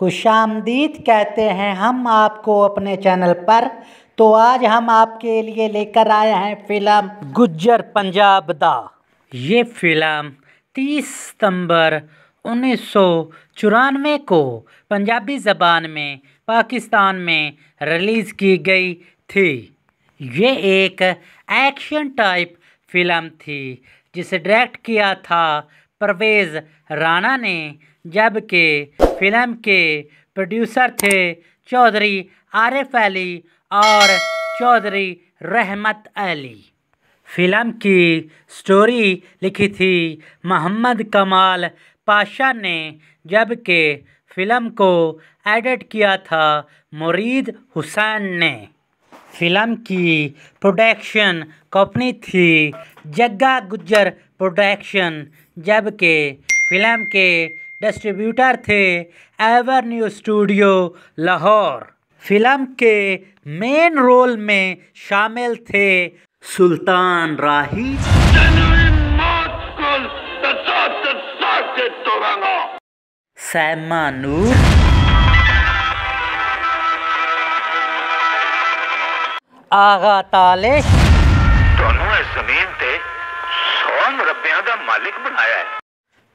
खुशामदीद कहते हैं हम आपको अपने चैनल पर तो आज हम आपके लिए लेकर आए हैं फिल्म गुज्जर पंजाब दा ये फिल्म 30 सितंबर उन्नीस को पंजाबी ज़बान में पाकिस्तान में रिलीज़ की गई थी ये एक एक्शन टाइप फिल्म थी जिसे डायरेक्ट किया था परवेज़ राणा ने जबकि फिल्म के प्रोड्यूसर थे चौधरी आरिफ अली और चौधरी रहमत अली फिल्म की स्टोरी लिखी थी मोहम्मद कमाल पाशा ने जबकि फिल्म को एडिट किया था मुरीद हुसैन ने फिल्म की प्रोडक्शन कंपनी थी जग्गा गुज्जर प्रोडक्शन जबकि फिल्म के डिस्ट्रीब्यूटर थे Ever New Studio Lahore film के मेन रोल में शामिल थे सुल्तान राही सैमा नूर आगा ताले दोनों जमीन ते सौ मुरबिया का मालिक बनाया है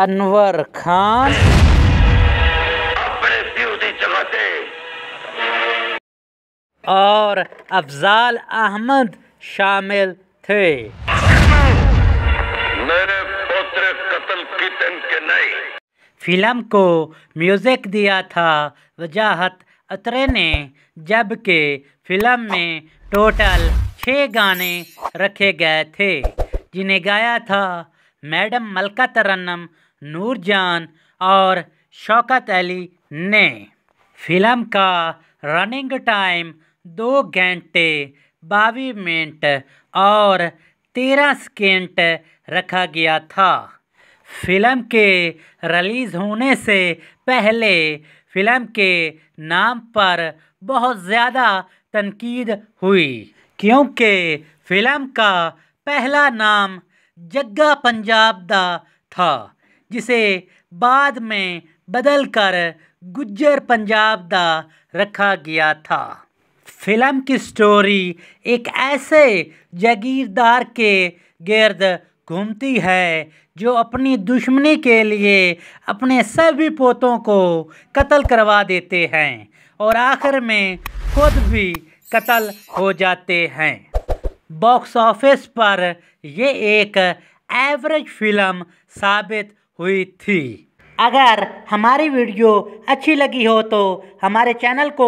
अनवर खान और अफजाल अहमद शामिल थे फिल्म को म्यूज़िक दिया था वजाहत अतरे ने जबकि फिल्म में टोटल छः गाने रखे गए थे जिन्हें गाया था मैडम मलका तरन्नम नूरजान और शौकत अली ने फिल्म का रनिंग टाइम दो घंटे बावी मिनट और तेरह सेकेंट रखा गया था फिल्म के रिलीज़ होने से पहले फिल्म के नाम पर बहुत ज़्यादा तनकीद हुई क्योंकि फिल्म का पहला नाम जग्गा पंजाब दा था जिसे बाद में बदल कर गुज्जर पंजाब दा रखा गया था फिल्म की स्टोरी एक ऐसे जागीरदार के गर्द घूमती है जो अपनी दुश्मनी के लिए अपने सभी पोतों को कत्ल करवा देते हैं और आखिर में खुद भी कत्ल हो जाते हैं बॉक्स ऑफिस पर ये एक एवरेज फिल्म साबित हुई थी अगर हमारी वीडियो अच्छी लगी हो तो हमारे चैनल को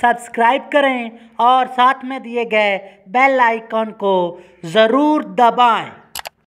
सब्सक्राइब करें और साथ में दिए गए बेल आइकॉन को ज़रूर दबाएं